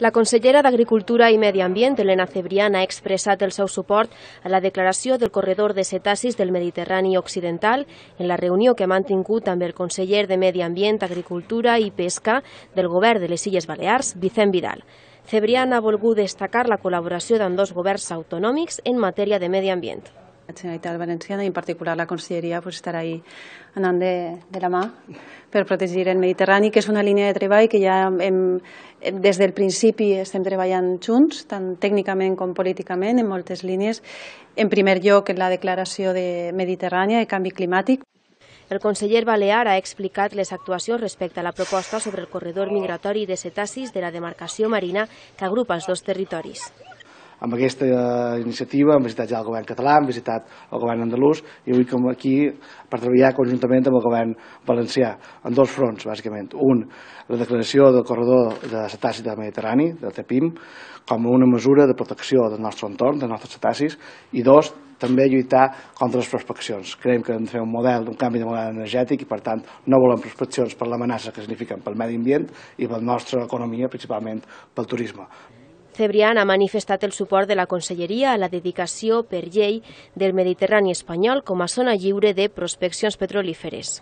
La consellera d'Agricultura i Medi Ambient, Elena Cebrián, ha expressat el seu suport a la declaració del corredor de cetacis del Mediterrani Occidental en la reunió que ha mantingut amb el conseller de Medi Ambient, Agricultura i Pesca del govern de les Illes Balears, Vicent Vidal. Cebrián ha volgut destacar la col·laboració d'ambdós governs autonòmics en matèria de medi ambient. La Generalitat Valenciana i en particular la Conselleria pues, estarà ahí anant de, de la mà per protegir el Mediterrani, que és una línia de treball que ja hem, des del principi estem treballant junts, tant tècnicament com políticament, en moltes línies. En primer lloc, en la declaració de Mediterrània de canvi climàtic. El conseller Balear ha explicat les actuacions respecte a la proposta sobre el corredor migratori de cetacis de la demarcació marina que agrupa els dos territoris amb aquesta iniciativa hem visitat ja el govern català, hem visitat el govern andalús i avui com aquí per treballar conjuntament amb el govern valencià en dos fronts, bàsicament. Un, la declaració del corredor de cetàcid del Mediterrani, del TEPIM, com una mesura de protecció del nostre entorn, dels nostres cetàcids, i dos, també lluitar contra les prospeccions. Creiem que hem de fer un model, d'un canvi de model energètic i, per tant, no volem prospeccions per l'amenaça que signifiquen pel medi ambient i per la nostra economia, principalment pel turisme. Cebrián ha manifestat el suport de la Conselleria a la dedicació per llei del Mediterrani espanyol com a zona lliure de prospeccions petrolíferes.